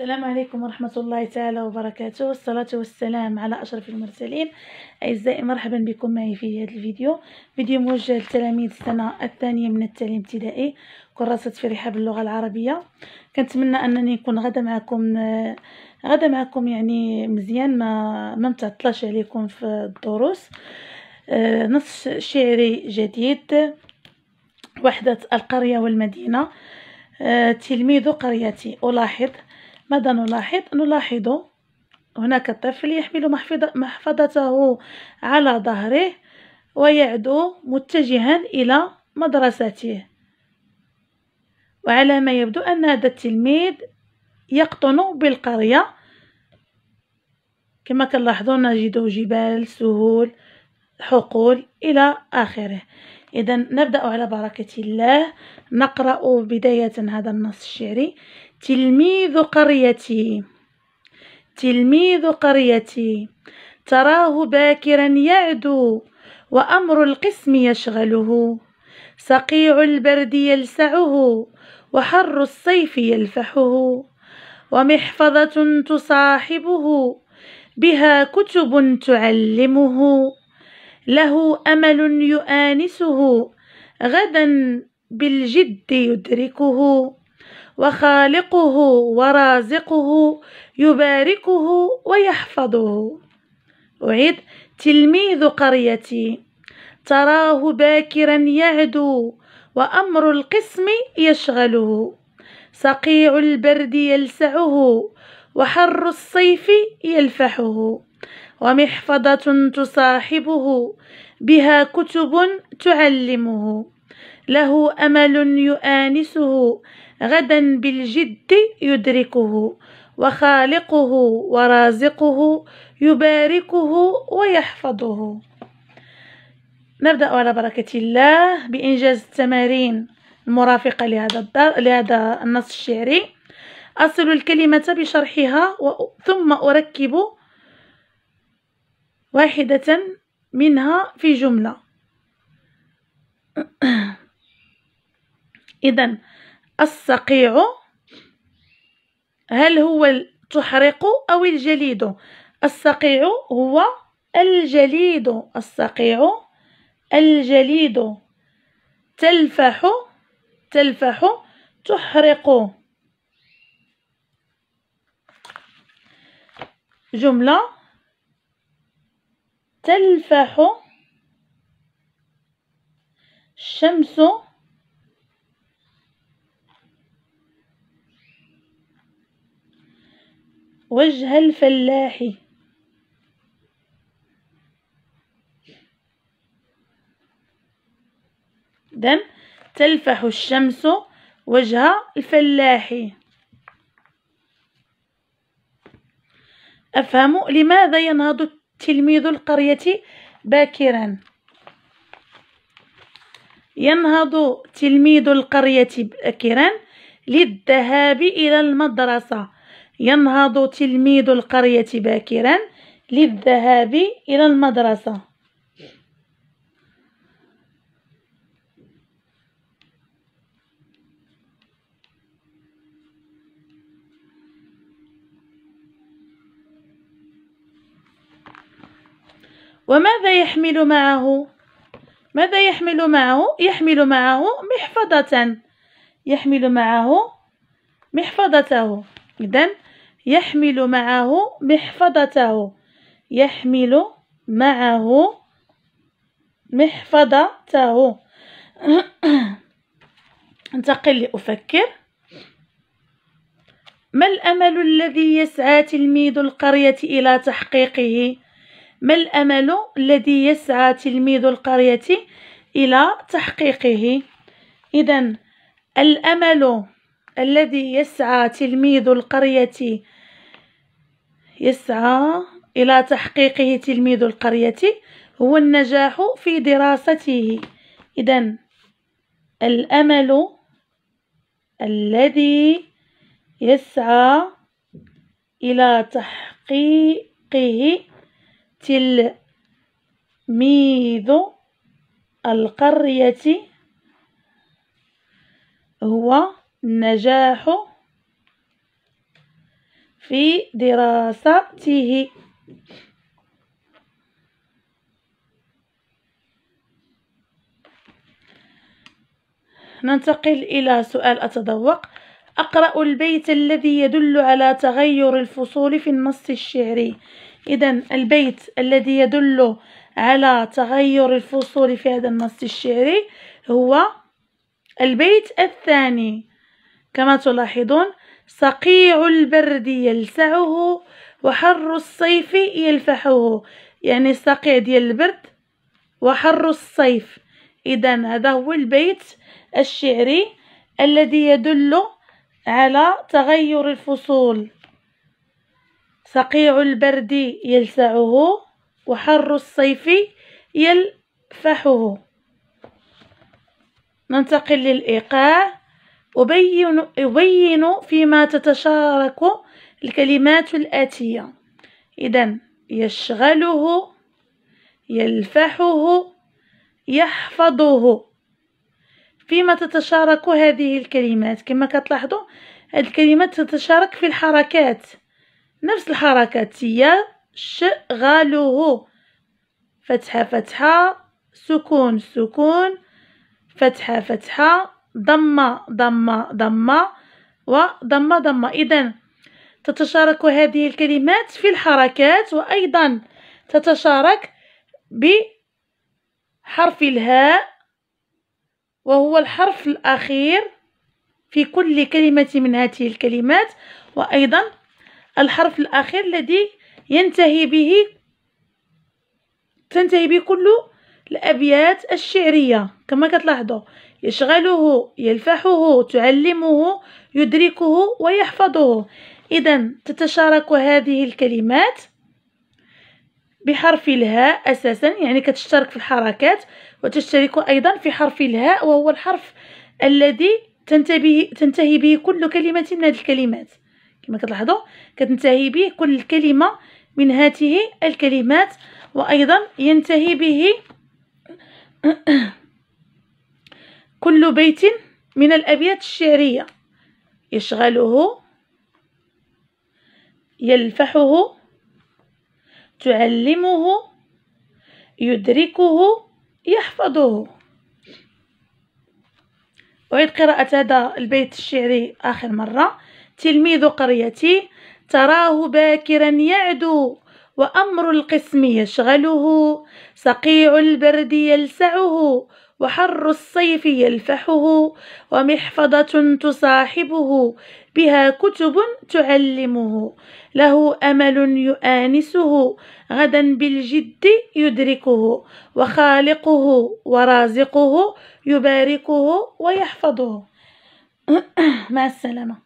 السلام عليكم ورحمة الله تعالى وبركاته والصلاة والسلام على أشرف المرسلين أعزائي مرحبا بكم معي في هذا الفيديو فيديو موجه لتلاميذ السنة الثانية من التعليم الابتدائي كراسة فرحة باللغة العربية كنتمنى أنني نكون غدا معكم غدا معكم يعني مزيان ما ما متعطلاش عليكم في الدروس آه، نص شعري جديد وحدة القرية والمدينة آه، تلميذ قريتي ألاحظ ماذا نلاحظ نلاحظ هناك طفل يحمل محفظته على ظهره ويعدو متجها إلى مدرسته وعلى ما يبدو أن هذا التلميذ يقطن بالقرية كما كنلاحظون نجد جبال سهول حقول إلى آخره إذا نبدأ على بركة الله نقرأ بداية هذا النص الشعري تلميذ قريتي تلميذ قريتي تراه باكرا يعدو وأمر القسم يشغله صقيع البرد يلسعه وحر الصيف يلفحه ومحفظة تصاحبه بها كتب تعلمه له أمل يؤانسه غدا بالجد يدركه وخالقه ورازقه يباركه ويحفظه أعيد تلميذ قريتي تراه باكرا يعدو وأمر القسم يشغله صقيع البرد يلسعه وحر الصيف يلفحه ومحفظة تصاحبه بها كتب تعلمه له أمل يؤانسه غدا بالجد يدركه وخالقه ورازقه يباركه ويحفظه نبدأ على بركة الله بإنجاز التمارين المرافقة لهذا, الدار لهذا النص الشعري أصل الكلمة بشرحها ثم أركب واحدة منها في جملة إذا الصقيع هل هو تحرق أو الجليد الصقيع هو الجليد الصقيع الجليد تلفح تلفح تحرق جملة تلفح الشمس وجه الفلاح إذن تلفح الشمس وجه الفلاح أفهم لماذا ينهض تلميذ القرية باكرا ينهض تلميذ القرية باكرا للذهاب إلى المدرسة ينهض تلميذ القرية باكرا للذهاب إلى المدرسة وماذا يحمل معه؟ ماذا يحمل معه؟ يحمل معه محفظة يحمل معه محفظته إذا يحمل معه محفظته يحمل معه محفظته انتقل لأفكر ما الأمل الذي يسعى تلميذ القرية إلى تحقيقه؟ ما الأمل الذي يسعى تلميذ القرية إلى تحقيقه؟ إذا الأمل الذي يسعى تلميذ القرية يسعى إلى تحقيقه تلميذ القرية هو النجاح في دراسته إذا الأمل الذي يسعى إلى تحقيقه تلميذ القرية هو النجاح في دراسته ننتقل إلى سؤال أتذوق أقرأ البيت الذي يدل على تغير الفصول في النص الشعري إذا البيت الذي يدل على تغير الفصول في هذا النص الشعري هو البيت الثاني كما تلاحظون صقيع البرد يلسعه وحر الصيف يلفحه يعني صقيع ديال البرد وحر الصيف إذا هذا هو البيت الشعري الذي يدل على تغير الفصول صقيع البرد يلسعه وحر الصيف يلفحه ننتقل للإيقاع أبين, أبين فيما تتشارك الكلمات الآتية إذا يشغله يلفحه يحفظه فيما تتشارك هذه الكلمات كما كتلاحظوا هذه الكلمات تتشارك في الحركات نفس الحركات يشغله فتحة فتحة سكون سكون فتحة فتحة ضم ضم ضم وضم ضم إذا تتشارك هذه الكلمات في الحركات وأيضا تتشارك بحرف الهاء وهو الحرف الأخير في كل كلمة من هذه الكلمات وأيضا الحرف الأخير الذي ينتهي به تنتهي به كل الأبيات الشعرية كما كتلاحظوا يشغله يلفحه تعلمه يدركه ويحفظه إذا تتشارك هذه الكلمات بحرف الهاء أساسا يعني كتشترك في الحركات وتشترك أيضا في حرف الهاء وهو الحرف الذي تنتبه تنتهي به كل كلمة من هذه الكلمات كما كتلاحظوا كتنتهي به كل كلمة من هذه الكلمات وأيضا ينتهي به كل بيت من الأبيات الشعرية يشغله يلفحه تعلمه يدركه يحفظه أعيد قراءة هذا البيت الشعري آخر مرة تلميذ قريتي تراه باكرا يعدو وأمر القسم يشغله سقيع البرد يلسعه وحر الصيف يلفحه ومحفظة تصاحبه بها كتب تعلمه له أمل يؤانسه غدا بالجد يدركه وخالقه ورازقه يباركه ويحفظه مع السلامة